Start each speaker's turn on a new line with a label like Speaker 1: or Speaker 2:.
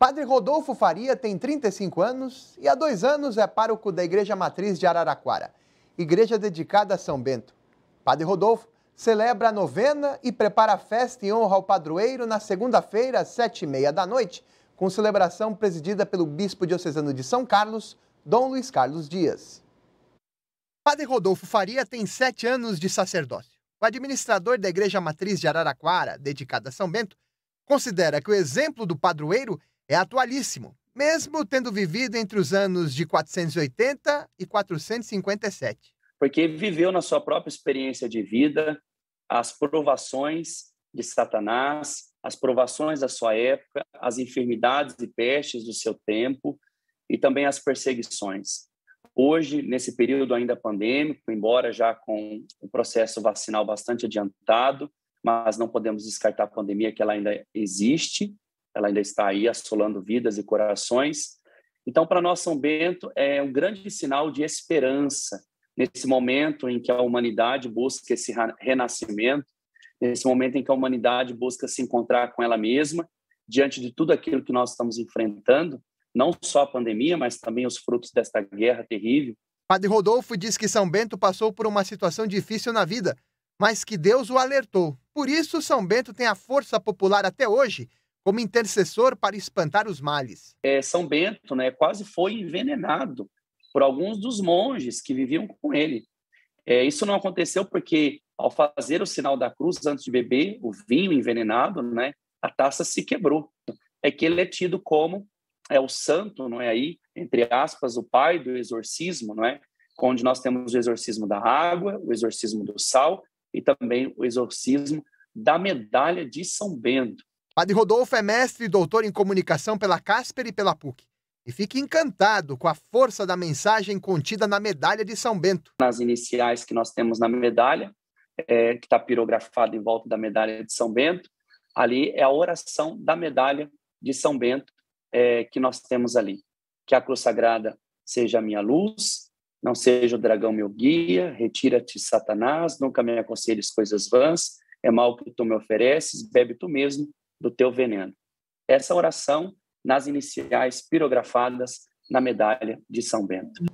Speaker 1: Padre Rodolfo Faria tem 35 anos e há dois anos é pároco da Igreja Matriz de Araraquara, igreja dedicada a São Bento. Padre Rodolfo celebra a novena e prepara a festa em honra ao padroeiro na segunda-feira, às sete e meia da noite, com celebração presidida pelo bispo diocesano de São Carlos, Dom Luiz Carlos Dias. Padre Rodolfo Faria tem sete anos de sacerdócio. O administrador da Igreja Matriz de Araraquara, dedicada a São Bento, considera que o exemplo do padroeiro é atualíssimo, mesmo tendo vivido entre os anos de 480 e 457.
Speaker 2: Porque viveu na sua própria experiência de vida as provações de Satanás, as provações da sua época, as enfermidades e pestes do seu tempo e também as perseguições. Hoje, nesse período ainda pandêmico, embora já com o processo vacinal bastante adiantado, mas não podemos descartar a pandemia que ela ainda existe ela ainda está aí assolando vidas e corações. Então, para nós, São Bento é um grande sinal de esperança nesse momento em que a humanidade busca esse renascimento, nesse momento em que a humanidade busca se encontrar com ela mesma, diante de tudo aquilo que nós estamos enfrentando, não só a pandemia, mas também os frutos desta guerra terrível.
Speaker 1: Padre Rodolfo diz que São Bento passou por uma situação difícil na vida, mas que Deus o alertou. Por isso, São Bento tem a força popular até hoje como intercessor para espantar os males.
Speaker 2: É, São Bento né, quase foi envenenado por alguns dos monges que viviam com ele. É, isso não aconteceu porque, ao fazer o sinal da cruz antes de beber o vinho envenenado, né, a taça se quebrou. É que ele é tido como é o santo, não é aí, entre aspas, o pai do exorcismo, não é? Onde nós temos o exorcismo da água, o exorcismo do sal e também o exorcismo da medalha de São Bento.
Speaker 1: Padre Rodolfo é mestre e doutor em comunicação pela Casper e pela PUC e fica encantado com a força da mensagem contida na medalha de São Bento.
Speaker 2: Nas iniciais que nós temos na medalha, é, que está pirografada em volta da medalha de São Bento, ali é a oração da medalha de São Bento é, que nós temos ali. Que a cruz sagrada seja a minha luz, não seja o dragão meu guia, retira-te, Satanás, nunca me aconselhes coisas vãs, é mal que tu me ofereces, bebe tu mesmo do teu veneno. Essa oração nas iniciais pirografadas na medalha de São Bento.